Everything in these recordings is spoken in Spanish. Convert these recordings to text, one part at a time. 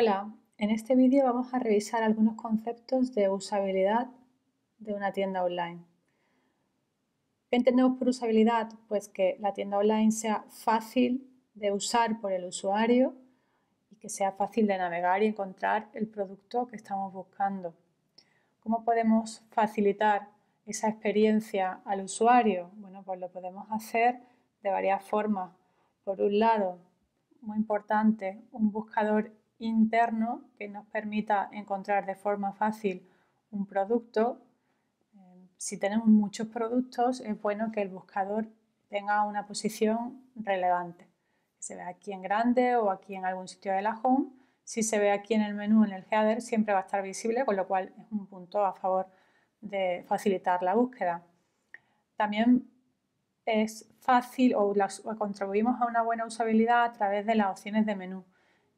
Hola, en este vídeo vamos a revisar algunos conceptos de usabilidad de una tienda online. ¿Qué entendemos por usabilidad? Pues que la tienda online sea fácil de usar por el usuario y que sea fácil de navegar y encontrar el producto que estamos buscando. ¿Cómo podemos facilitar esa experiencia al usuario? Bueno, pues lo podemos hacer de varias formas. Por un lado, muy importante, un buscador interno que nos permita encontrar de forma fácil un producto. Eh, si tenemos muchos productos, es bueno que el buscador tenga una posición relevante. se ve aquí en grande o aquí en algún sitio de la home. Si se ve aquí en el menú, en el header, siempre va a estar visible, con lo cual es un punto a favor de facilitar la búsqueda. También es fácil o contribuimos a una buena usabilidad a través de las opciones de menú.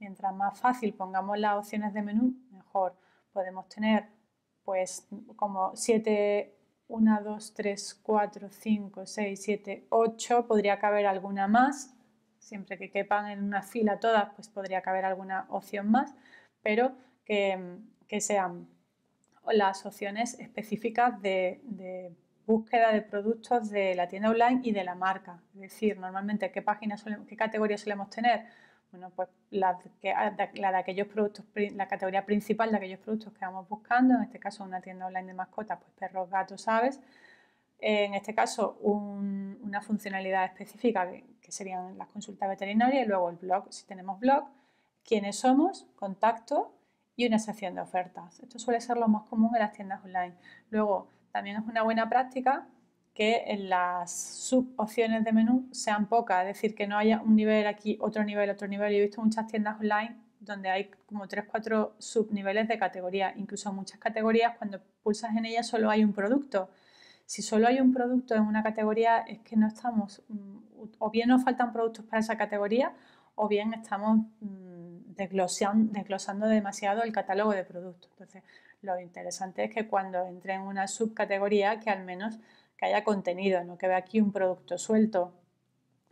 Mientras más fácil pongamos las opciones de menú, mejor. Podemos tener pues como 7, 1, 2, 3, 4, 5, 6, 7, 8. Podría caber alguna más. Siempre que quepan en una fila todas, pues podría caber alguna opción más. Pero que, sean las opciones específicas de, de búsqueda de productos de la tienda online y de la marca. Es decir, normalmente qué páginas, qué categorías solemos tener bueno, pues la, de ah, aquellos productos, la categoría principal de aquellos productos que vamos buscando, en este caso una tienda online de mascotas, pues perros, gatos, aves. Eh, en este caso, una funcionalidad específica que, que serían las consultas veterinarias y luego el blog, si tenemos blog, quiénes somos, contacto y una sección de ofertas. Esto suele ser lo más común en las tiendas online. Luego, también es una buena práctica que las subopciones de menú sean pocas, es decir, que no haya un nivel aquí, otro nivel, otro nivel. Yo he visto muchas tiendas online donde hay como 3, 4 subniveles de categoría. Incluso muchas categorías, cuando pulsas en ellas solo hay un producto. Si solo hay un producto en una categoría es que no estamos, mm, o bien nos faltan productos para esa categoría, o bien estamos mm, desglosando, desglosando demasiado el catálogo de productos. Entonces, lo interesante es que cuando entre en una subcategoría, que al menos que haya contenido, no que vea aquí un producto suelto.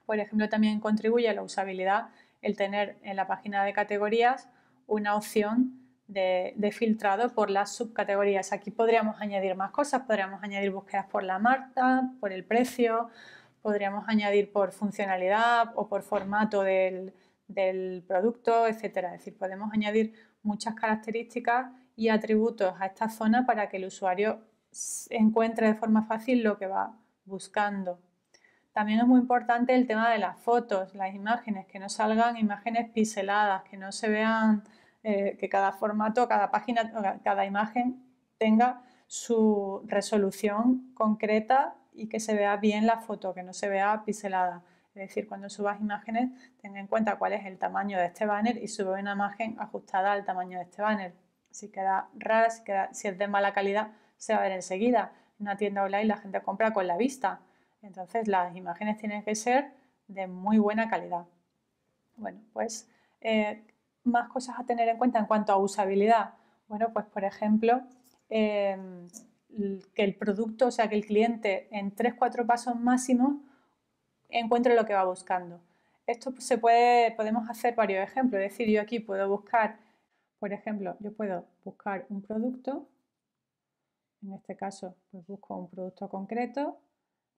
Por ejemplo, también contribuye a la usabilidad el tener en la página de categorías una opción de, filtrado por las subcategorías. Aquí podríamos añadir más cosas, podríamos añadir búsquedas por la marca, por el precio, podríamos añadir por funcionalidad o por formato del, producto, etcétera. Es decir, podemos añadir muchas características y atributos a esta zona para que el usuario encuentre de forma fácil lo que va buscando. También es muy importante el tema de las fotos, las imágenes, que no salgan imágenes piseladas, que no se vean, eh, que cada formato, cada página, cada imagen tenga su resolución concreta y que se vea bien la foto, que no se vea piselada. Es decir, cuando subas imágenes, ten en cuenta cuál es el tamaño de este banner y sube una imagen ajustada al tamaño de este banner. Si queda rara, si es de mala calidad, se va a ver enseguida. En una tienda online la gente compra con la vista. Entonces las imágenes tienen que ser de muy buena calidad. Bueno, pues eh, más cosas a tener en cuenta en cuanto a usabilidad. Bueno, pues por ejemplo, em, que el producto, o sea, que el cliente en 3-4 pasos máximos encuentre lo que va buscando. Esto se puede, podemos hacer varios ejemplos. Es decir, yo aquí puedo buscar, por ejemplo, yo puedo buscar un producto en este caso, pues busco un producto concreto,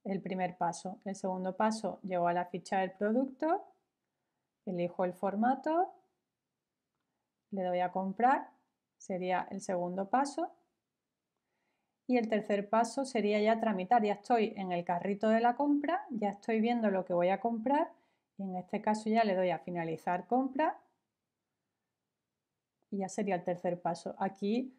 el primer paso. El segundo paso, llego a la ficha del producto, elijo el formato, le doy a comprar, sería el segundo paso. Y el tercer paso sería ya tramitar. Ya estoy en el carrito de la compra, ya estoy viendo lo que voy a comprar y en este caso ya le doy a finalizar compra y ya sería el tercer paso. Aquí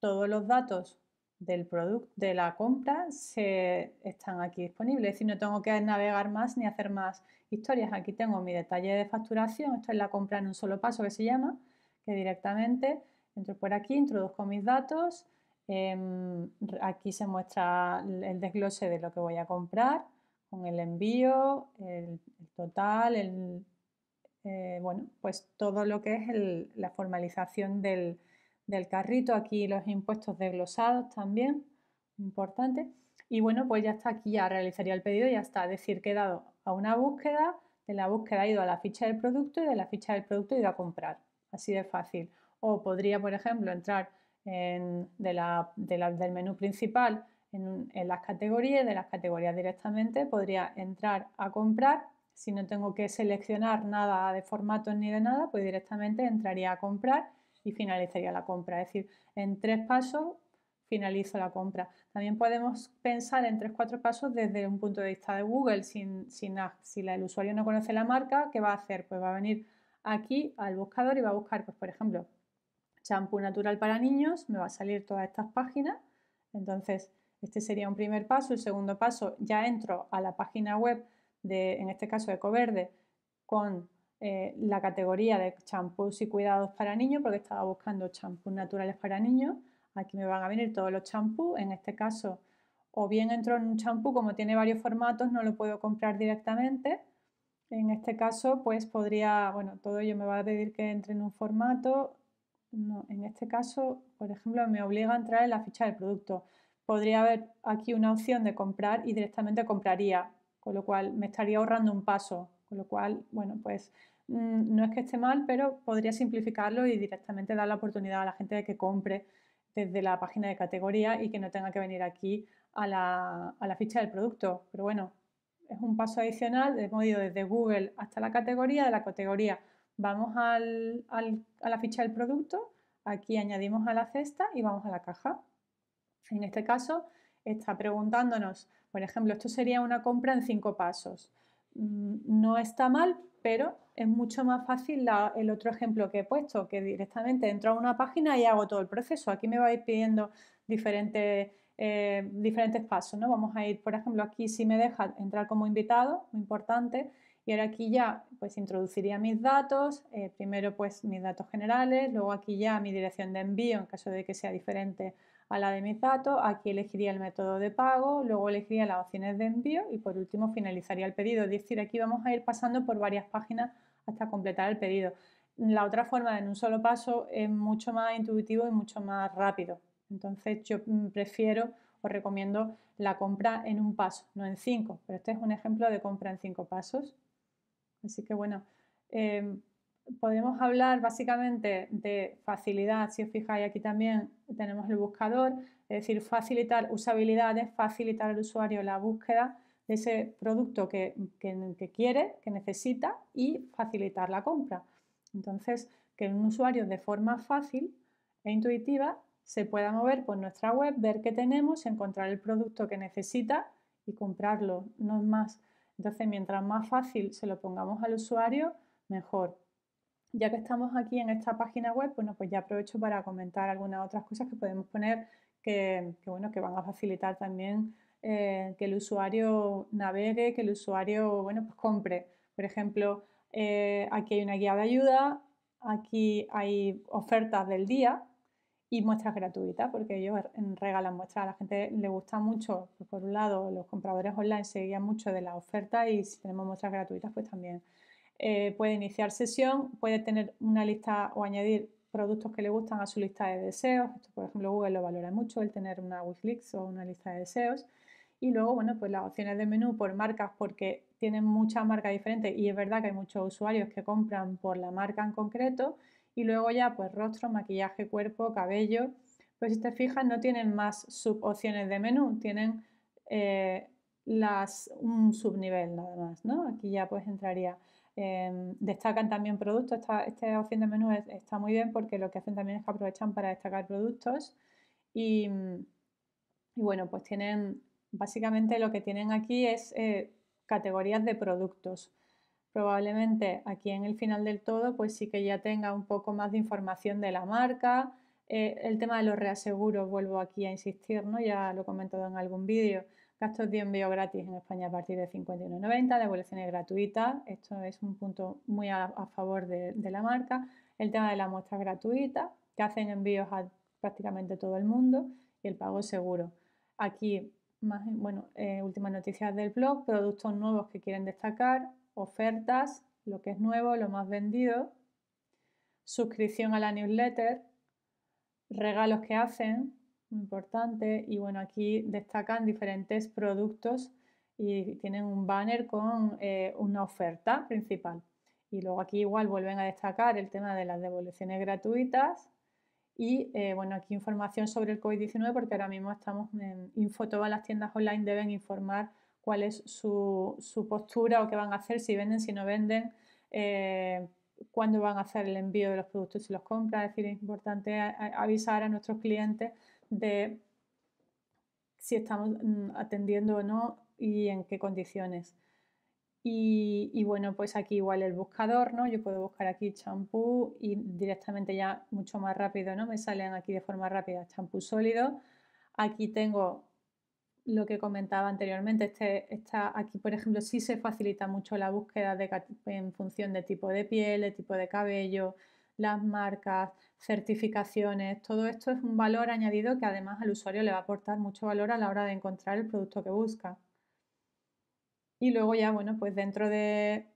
todos los datos del producto, de la compra, se están aquí disponibles. Es decir, no tengo que navegar más ni hacer más historias. Aquí tengo mi detalle de facturación, esto es la compra en un solo paso que se llama, que directamente entro por aquí, introduzco mis datos, em, aquí se muestra el desglose de lo que voy a comprar, con el envío, el, total, el, eh, bueno, pues todo lo que es la formalización del, del carrito, aquí los impuestos desglosados también, importante. Y bueno, pues ya está aquí, ya realizaría el pedido, ya está. Es decir, que he dado a una búsqueda, de la búsqueda he ido a la ficha del producto y de la ficha del producto he ido a comprar. Así de fácil. O podría, por ejemplo, entrar en, del menú principal en, en, las categorías, de las categorías directamente podría entrar a comprar. Si no tengo que seleccionar nada de formatos ni de nada, pues directamente entraría a comprar y finalizaría la compra. Es decir, en tres pasos finalizo la compra. También podemos pensar en tres, cuatro pasos desde un punto de vista de Google. Sin, sin, si el usuario no conoce la marca, ¿qué va a hacer? Pues va a venir aquí al buscador y va a buscar, pues por ejemplo, champú natural para niños, me va a salir todas estas páginas. Entonces, este sería un primer paso. El segundo paso, ya entro a la página web de, en este caso, Ecoverde, con eh, la categoría de champús y cuidados para niños porque estaba buscando champús naturales para niños. Aquí me van a venir todos los champús, en este caso o bien entro en un champú como tiene varios formatos, no lo puedo comprar directamente. En este caso, pues podría, bueno, todo ello me va a pedir que entre en un formato. No, en este caso, por ejemplo, me obliga a entrar en la ficha del producto. Podría haber aquí una opción de comprar y directamente compraría, con lo cual me estaría ahorrando un paso. Con lo cual, bueno, pues Mm, no es que esté mal, pero podría simplificarlo y directamente dar la oportunidad a la gente de que compre desde la página de categoría y que no tenga que venir aquí a la, ficha del producto. Pero bueno, es un paso adicional, hemos ido desde Google hasta la categoría, de la categoría vamos al, a la ficha del producto, aquí añadimos a la cesta y vamos a la caja. En este caso está preguntándonos, por ejemplo, esto sería una compra en cinco pasos. Mm, no está mal, pero es mucho más fácil el otro ejemplo que he puesto, que directamente entro a una página y hago todo el proceso. Aquí me va a ir pidiendo diferentes, eh, diferentes pasos, Vamos a ir, por ejemplo, aquí si me deja entrar como invitado, muy importante, y ahora aquí ya pues introduciría mis datos, eh, primero pues mis datos generales, luego aquí ya mi dirección de envío en caso de que sea diferente a la de mis datos, aquí elegiría el método de pago, luego elegiría las opciones de envío y por último finalizaría el pedido. Es decir, aquí vamos a ir pasando por varias páginas hasta completar el pedido. La otra forma en un solo paso es mucho más intuitivo y mucho más rápido. Entonces yo mm, prefiero o recomiendo la compra en un paso, no en cinco, pero este es un ejemplo de compra en cinco pasos. Así que bueno, em, podemos hablar básicamente de facilidad, si os fijáis aquí también tenemos el buscador, es decir, facilitar usabilidades, facilitar al usuario la búsqueda de ese producto que, quiere, que necesita y facilitar la compra. Entonces, que un usuario de forma fácil e intuitiva se pueda mover por nuestra web, ver qué tenemos, encontrar el producto que necesita y comprarlo, no es más. Entonces, mientras más fácil se lo pongamos al usuario, mejor ya que estamos aquí en esta página web, bueno, pues ya aprovecho para comentar algunas otras cosas que podemos poner que, bueno, que van a facilitar también eh, que el usuario navegue, que el usuario, bueno, pues compre. Por ejemplo, eh, aquí hay una guía de ayuda, aquí hay ofertas del día y muestras gratuitas, porque ellos regalan muestras. A la gente le gusta mucho, pues, por un lado, los compradores online seguían mucho de la oferta y si tenemos muestras gratuitas, pues también eh, puede iniciar sesión, puede tener una lista o añadir productos que le gustan a su lista de deseos. Esto, por ejemplo, Google lo valora mucho, el tener una wikileaks o una lista de deseos. Y luego, bueno, pues las opciones de menú por marcas, porque tienen muchas marcas diferentes y es verdad que hay muchos usuarios que compran por la marca en concreto. Y luego ya, pues rostro, maquillaje, cuerpo, cabello. pues si te fijas, no tienen más subopciones de menú, tienen eh, las, un subnivel nada más, ¿no? Aquí ya pues entraría Em, destacan también productos, esta, este opción de menú está muy bien porque lo que hacen también es que aprovechan para destacar productos y, bueno, pues tienen, básicamente lo que tienen aquí es eh, categorías de productos. Probablemente aquí en el final del todo pues sí que ya tenga un poco más de información de la marca, eh, el tema de los reaseguros, vuelvo aquí a insistir, ¿no? ya lo he comentado en algún vídeo, Gastos de envío gratis en España a partir de 51,90, devoluciones gratuitas, esto es un punto muy a, favor de, la marca. El tema de las muestras gratuitas, que hacen envíos a prácticamente todo el mundo, y el pago seguro. Aquí, bueno, eh, últimas noticias del blog, productos nuevos que quieren destacar, ofertas, lo que es nuevo, lo más vendido, suscripción a la newsletter, regalos que hacen, importante. Y bueno, aquí destacan diferentes productos y tienen un banner con eh, una oferta principal. Y luego aquí igual vuelven a destacar el tema de las devoluciones gratuitas. Y eh, bueno, aquí información sobre el COVID-19 porque ahora mismo estamos en info, todas las tiendas online deben informar cuál es su, postura o qué van a hacer, si venden, si no venden, eh, cuándo van a hacer el envío de los productos, si los compran. Es decir, es importante avisar a nuestros clientes de si estamos mm, atendiendo o no y en qué condiciones. Y, bueno, pues aquí igual el buscador, ¿no? Yo puedo buscar aquí champú y directamente ya mucho más rápido, ¿no? Me salen aquí de forma rápida champú sólido. Aquí tengo lo que comentaba anteriormente, este, está aquí por ejemplo sí se facilita mucho la búsqueda en función de tipo de piel, de tipo de cabello, las marcas, certificaciones, todo esto es un valor añadido que además al usuario le va a aportar mucho valor a la hora de encontrar el producto que busca. Y luego ya, bueno, pues dentro de,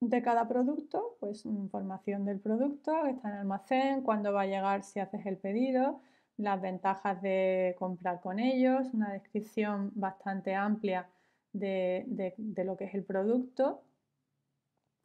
de cada producto, pues información del producto, que está en almacén, cuándo va a llegar si haces el pedido, las ventajas de comprar con ellos, una descripción bastante amplia de, de, de lo que es el producto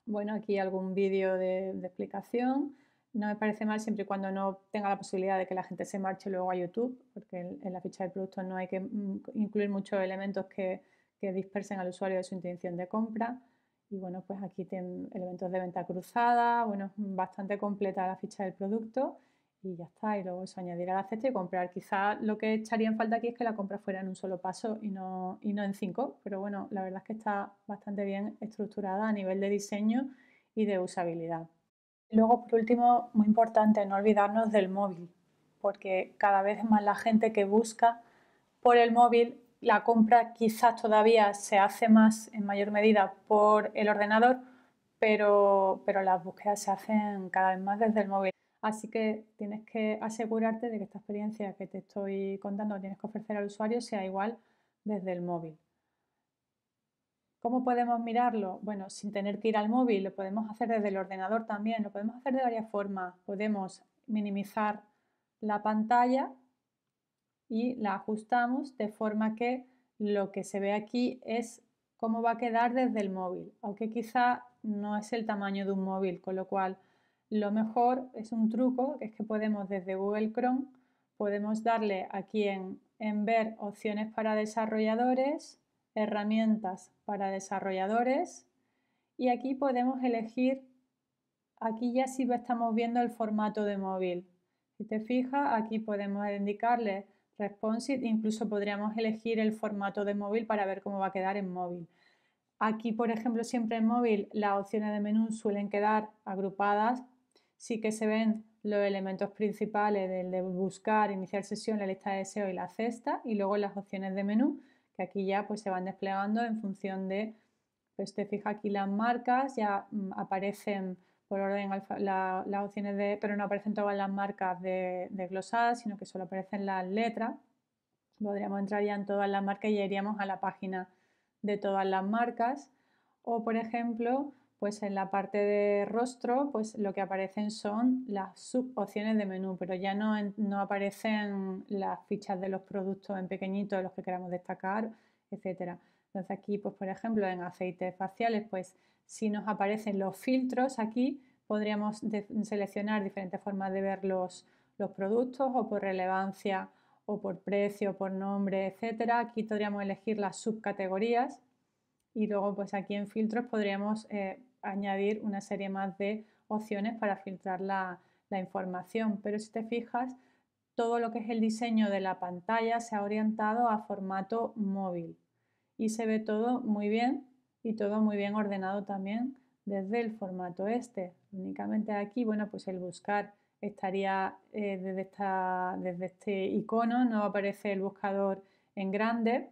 bueno, aquí algún vídeo de, explicación. No me parece mal siempre y cuando no tenga la posibilidad de que la gente se marche luego a YouTube, porque en, la ficha de producto no hay que mm, incluir muchos elementos que, dispersen al usuario de su intención de compra. Y bueno, pues aquí tienen elementos de venta cruzada, bueno, bastante completa la ficha del producto y ya está. Y luego eso añadir el aceite y comprar. Quizás lo que echaría en falta aquí es que la compra fuera en un solo paso y no, en cinco, pero bueno, la verdad es que está bastante bien estructurada a nivel de diseño y de usabilidad. Luego, por último, muy importante, no olvidarnos del móvil, porque cada vez más la gente que busca por el móvil, la compra quizás todavía se hace más en mayor medida por el ordenador, pero las búsquedas se hacen cada vez más desde el móvil. Así que tienes que asegurarte de que esta experiencia que te estoy contando, tienes que ofrecer al usuario, sea igual desde el móvil. ¿Cómo podemos mirarlo? Bueno, sin tener que ir al móvil, lo podemos hacer desde el ordenador también, lo podemos hacer de varias formas. Podemos minimizar la pantalla y la ajustamos de forma que lo que se ve aquí es cómo va a quedar desde el móvil, aunque quizá no es el tamaño de un móvil, con lo cual lo mejor es un truco, que es que podemos desde Google Chrome, podemos darle aquí en, en ver opciones para desarrolladores, herramientas para desarrolladores y aquí podemos elegir, aquí ya sí estamos viendo el formato de móvil. Si te fijas, aquí podemos indicarle responsive, incluso podríamos elegir el formato de móvil para ver cómo va a quedar en móvil. Aquí, por ejemplo, siempre en móvil las opciones de menú suelen quedar agrupadas sí que se ven los elementos principales del de buscar, iniciar sesión, la lista de deseo y la cesta, y luego las opciones de menú, que aquí ya pues, se van desplegando en función de, pues te fija aquí las marcas, ya mm, aparecen por orden alfa, las opciones de, pero no aparecen todas las marcas de, de sino que solo aparecen las letras. Podríamos entrar ya en todas las marcas y iríamos a la página de todas las marcas. O por ejemplo, pues en la parte de rostro, pues lo que aparecen son las subopciones de menú, pero ya no, no aparecen las fichas de los productos en pequeñito, de los que queramos destacar, etc. Entonces aquí, pues por ejemplo, en aceites faciales, pues si nos aparecen los filtros aquí, podríamos seleccionar diferentes formas de ver los, productos o por relevancia o por precio, por nombre, etcétera. Aquí podríamos elegir las subcategorías y luego pues aquí en filtros podríamos eh, añadir una serie más de opciones para filtrar la, información. Pero si te fijas, todo lo que es el diseño de la pantalla se ha orientado a formato móvil y se ve todo muy bien y todo muy bien ordenado también desde el formato este. Únicamente aquí, bueno, pues el buscar estaría eh, desde, desde este icono, no aparece el buscador en grande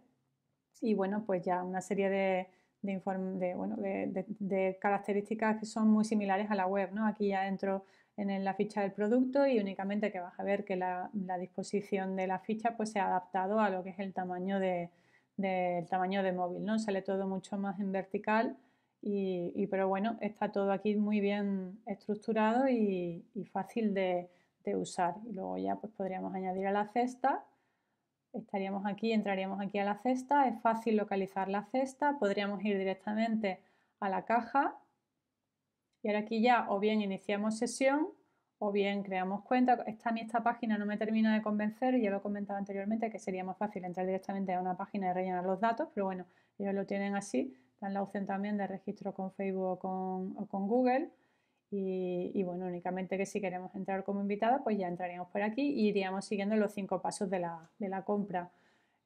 y bueno, pues ya una serie de, de, características que son muy similares a la web. ¿no? Aquí ya entro en la ficha del producto y únicamente que vas a ver que la, disposición de la ficha pues, se ha adaptado a lo que es el tamaño de, del tamaño de móvil, ¿no? Sale todo mucho más en vertical y, pero bueno, está todo aquí muy bien estructurado y, fácil de, usar. Y luego ya pues podríamos añadir a la cesta estaríamos aquí, entraríamos aquí a la cesta, es fácil localizar la cesta, podríamos ir directamente a la caja y ahora aquí ya o bien iniciamos sesión o bien creamos cuenta. Esta, ni esta página no me termina de convencer, ya lo comentado anteriormente que sería más fácil entrar directamente a una página y rellenar los datos, pero bueno, ellos lo tienen así, dan la opción también de registro con Facebook o con Google. Y, bueno, únicamente que si queremos entrar como invitada, pues ya entraríamos por aquí y e iríamos siguiendo los cinco pasos de la, compra.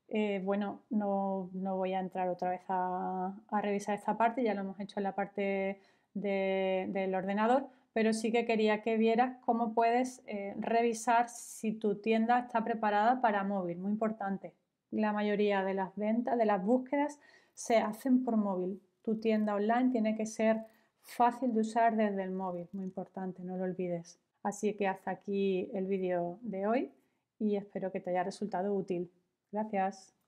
Eh, bueno, no, voy a entrar otra vez a, revisar esta parte, ya lo hemos hecho en la parte del ordenador, pero sí que quería que vieras cómo puedes eh, revisar si tu tienda está preparada para móvil, muy importante. La mayoría de las ventas, de las búsquedas, se hacen por móvil. Tu tienda online tiene que ser fácil de usar desde el móvil, muy importante, no lo olvides. Así que hasta aquí el vídeo de hoy y espero que te haya resultado útil. Gracias.